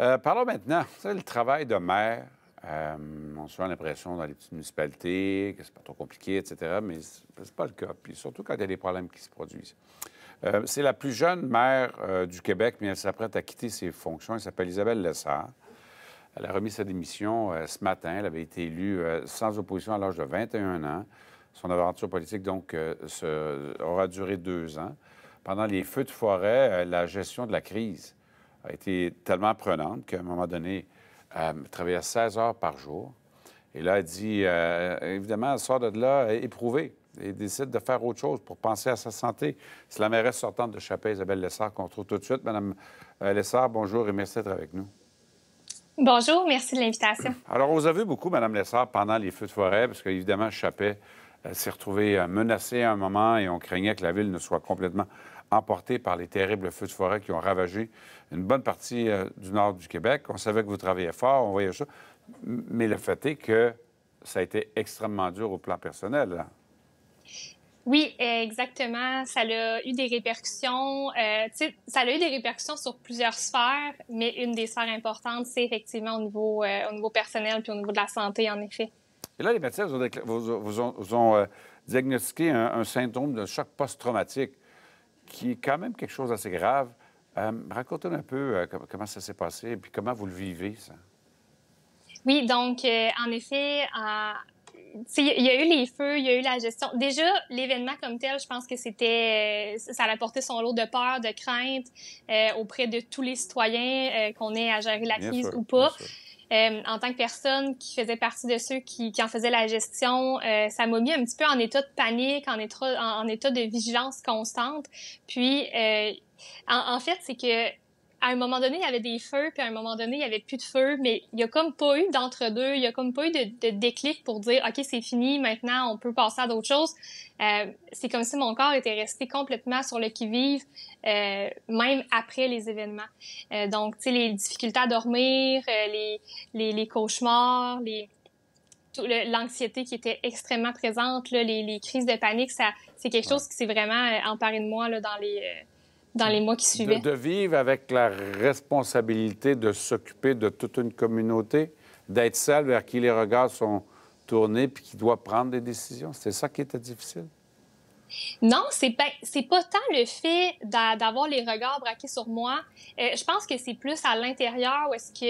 Euh, parlons maintenant, c'est le travail de maire. Euh, on a souvent l'impression dans les petites municipalités que c'est pas trop compliqué, etc., mais c'est pas le cas. Puis surtout quand il y a des problèmes qui se produisent. Euh, c'est la plus jeune maire du Québec, mais elle s'apprête à quitter ses fonctions. Elle s'appelle Isabelle Lessard. Elle a remis sa démission ce matin. Elle avait été élue sans opposition à l'âge de 21 ans. Son aventure politique, donc, aura duré deux ans. Pendant les feux de forêt, la gestion de la crise a été tellement prenante qu'à un moment donné, elle travaillait 16 heures par jour. Et là, elle dit, euh, évidemment, elle sort de là éprouvée et décide de faire autre chose pour penser à sa santé. C'est la mairesse sortante de Chapelle, Isabelle Lessard, qu'on retrouve tout de suite. Madame euh, Lessard, bonjour et merci d'être avec nous. Bonjour, merci de l'invitation. Alors, on vous a vu beaucoup, Madame Lessard, pendant les feux de forêt, parce qu'évidemment, Chapelle euh, s'est retrouvée menacée à un moment et on craignait que la ville ne soit complètement emporté par les terribles feux de forêt qui ont ravagé une bonne partie euh, du nord du Québec. On savait que vous travaillez fort, on voyait ça. Mais le fait est que ça a été extrêmement dur au plan personnel. Hein. Oui, exactement. Ça a eu des répercussions. Euh, ça a eu des répercussions sur plusieurs sphères, mais une des sphères importantes, c'est effectivement au niveau, euh, au niveau personnel puis au niveau de la santé, en effet. Et là, les médecins vous ont, diagnostiqué un, un, syndrome de choc post-traumatique qui est quand même quelque chose d'assez grave. Euh, Racontez-nous un peu euh, comment ça s'est passé et puis comment vous le vivez, ça. Oui, donc, euh, en effet, euh, il y a eu les feux, il y a eu la gestion. Déjà, l'événement comme tel, je pense que c'était, ça a apporté son lot de peur, de crainte auprès de tous les citoyens, qu'on ait à gérer la crise ou pas. Euh, en tant que personne qui faisait partie de ceux qui, en faisaient la gestion, euh, ça m'a mis un petit peu en état de panique, en état, en, état de vigilance constante. Puis, euh, en, fait, c'est que à un moment donné, il y avait des feux, puis à un moment donné, il y avait plus de feux, mais il y a comme pas eu d'entre-deux, il y a comme pas eu de, de déclic pour dire, OK, c'est fini, maintenant, on peut passer à d'autres choses. Euh, c'est comme si mon corps était resté complètement sur le qui-vive, euh, même après les événements. Euh, donc, tu sais, les difficultés à dormir, euh, les, les, les cauchemars, les l'anxiété qui était extrêmement présente, les, les, crises de panique, ça, c'est quelque chose qui s'est vraiment euh, emparé de moi là, dans les euh, dans les mois qui suivaient. De, vivre avec la responsabilité de s'occuper de toute une communauté, d'être celle vers qui les regards sont tournés puis qui doit prendre des décisions. C'est ça qui était difficile. Non, c'est pas, c'est pas tant le fait d'avoir les regards braqués sur moi. Euh, je pense que c'est plus à l'intérieur où est-ce que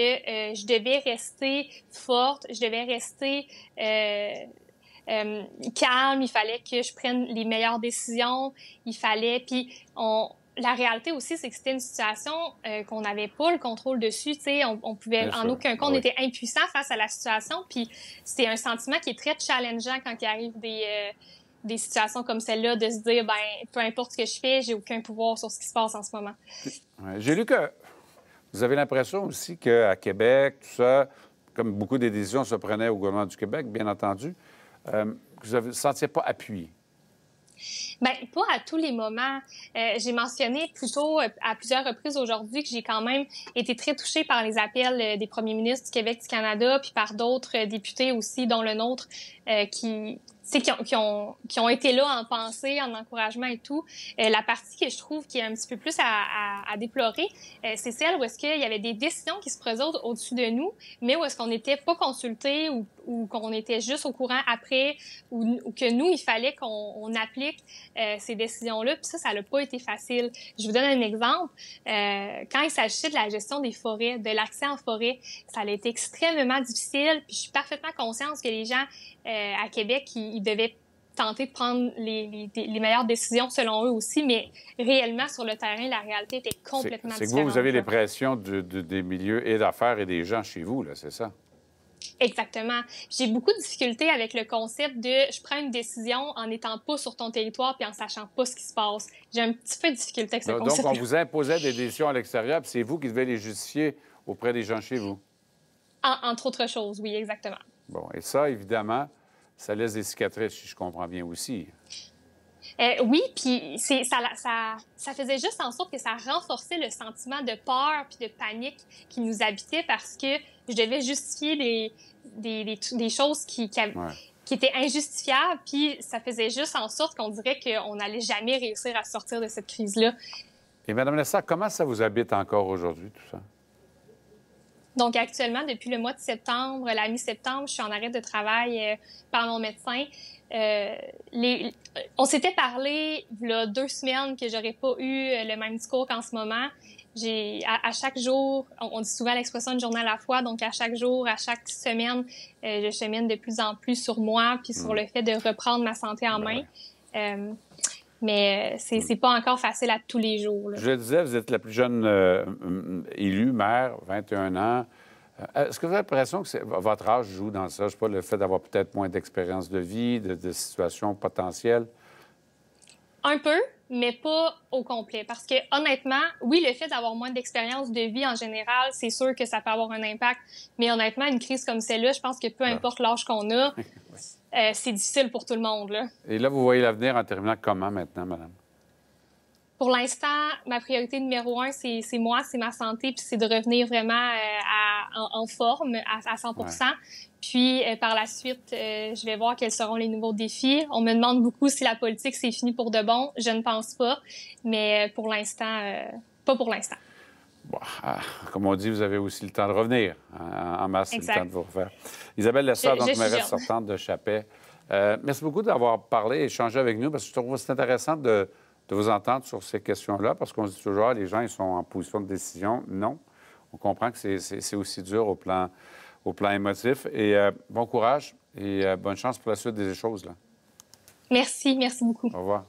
euh, je devais rester forte, je devais rester euh, calme, il fallait que je prenne les meilleures décisions, il fallait, puis on, la réalité aussi, c'est que c'était une situation euh, qu'on n'avait pas le contrôle dessus. on, on pouvait en aucun cas, ah on était impuissant face à la situation. Puis c'est un sentiment qui est très challengeant quand il arrive euh, des situations comme celle-là, de se dire, ben, peu importe ce que je fais, j'ai aucun pouvoir sur ce qui se passe en ce moment. J'ai lu que vous avez l'impression aussi qu'à Québec, tout ça, comme beaucoup des décisions se prenaient au gouvernement du Québec, bien entendu, euh, que vous ne vous sentiez pas appuyé. Ben, pas à tous les moments. Euh, j'ai mentionné plutôt euh, à plusieurs reprises aujourd'hui que j'ai quand même été très touchée par les appels euh, des premiers ministres du Québec, du Canada, puis par d'autres députés aussi, dont le nôtre, qui, ont, qui, ont, été là en pensée, en encouragement et tout. la partie que je trouve qui est un petit peu plus à, déplorer, c'est celle où est-ce qu'il y avait des décisions qui se présentent au-dessus de nous, mais où est-ce qu'on n'était pas consulté ou, qu'on était juste au courant après, ou, que nous, il fallait qu'on on euh, ces décisions-là. Puis ça, ça n'a pas été facile. Je vous donne un exemple. Euh, quand il s'agissait de la gestion des forêts, de l'accès en forêt, ça a été extrêmement difficile. Puis je suis parfaitement consciente que les gens euh, à Québec, ils, devaient tenter de prendre les, meilleures décisions selon eux aussi, mais réellement, sur le terrain, la réalité était complètement différente. C'est que vous, vous avez des pressions des milieux et d'affaires et des gens chez vous, là, c'est ça? Exactement. J'ai beaucoup de difficultés avec le concept de je prends une décision en n'étant pas sur ton territoire puis en sachant pas ce qui se passe. J'ai un petit peu de difficulté avec ce concept. Donc, on vous imposait des décisions à l'extérieur, puis c'est vous qui devez les justifier auprès des gens chez vous. entre autres choses, oui, exactement. Bon, et ça, évidemment, ça laisse des cicatrices, si je comprends bien aussi. Euh, oui, puis ça, faisait juste en sorte que ça renforçait le sentiment de peur puis de panique qui nous habitait parce que je devais justifier des, choses qui, étaient injustifiables, puis ça faisait juste en sorte qu'on dirait qu'on n'allait jamais réussir à sortir de cette crise-là. Et Mme Lessard, comment ça vous habite encore aujourd'hui, tout ça? Donc actuellement, depuis le mois de septembre, la mi-septembre, je suis en arrêt de travail euh, par mon médecin. Euh, les, on s'était parlé là deux semaines que j'aurais pas eu euh, le même discours qu'en ce moment. J'ai à, chaque jour, on, dit souvent l'expression de journée à la fois, donc à chaque jour, à chaque semaine, euh, je chemine de plus en plus sur moi puis sur mm. le fait de reprendre ma santé en ben main mais euh, c'est n'est mm. pas encore facile à tous les jours. Je le disais, vous êtes la plus jeune euh, élue, maire, 21 ans. Euh, est-ce que vous avez l'impression que votre âge joue dans ça? Je sais pas, le fait d'avoir peut-être moins d'expérience de vie, de, de situations potentielles? Un peu, mais pas au complet. Parce que honnêtement, oui, le fait d'avoir moins d'expérience de vie en général, c'est sûr que ça peut avoir un impact. Mais honnêtement, une crise comme celle-là, je pense que peu ah. importe l'âge qu'on a, Euh, c'est difficile pour tout le monde. Là. Et là, vous voyez l'avenir en terminant comment maintenant, madame? Pour l'instant, ma priorité numéro un, c'est moi, c'est ma santé, puis c'est de revenir vraiment euh, en, forme à, 100 Puis euh, par la suite, je vais voir quels seront les nouveaux défis. On me demande beaucoup si la politique s'est finie pour de bon. Je ne pense pas, mais pour l'instant, pas pour l'instant. Bah, ah, comme on dit, vous avez aussi le temps de revenir hein, en, masse, le temps de vous refaire. Isabelle Lessard, donc m'avez sortante de Chappé. Euh, merci beaucoup d'avoir parlé et échangé avec nous parce que je trouve que c'est intéressant de, de, vous entendre sur ces questions-là parce qu'on dit toujours, ah, les gens, ils sont en position de décision. Non. On comprend que c'est aussi dur au plan, au plan émotif. Et euh, bon courage et euh, bonne chance pour la suite des choses. Là. Merci, merci beaucoup. Au revoir.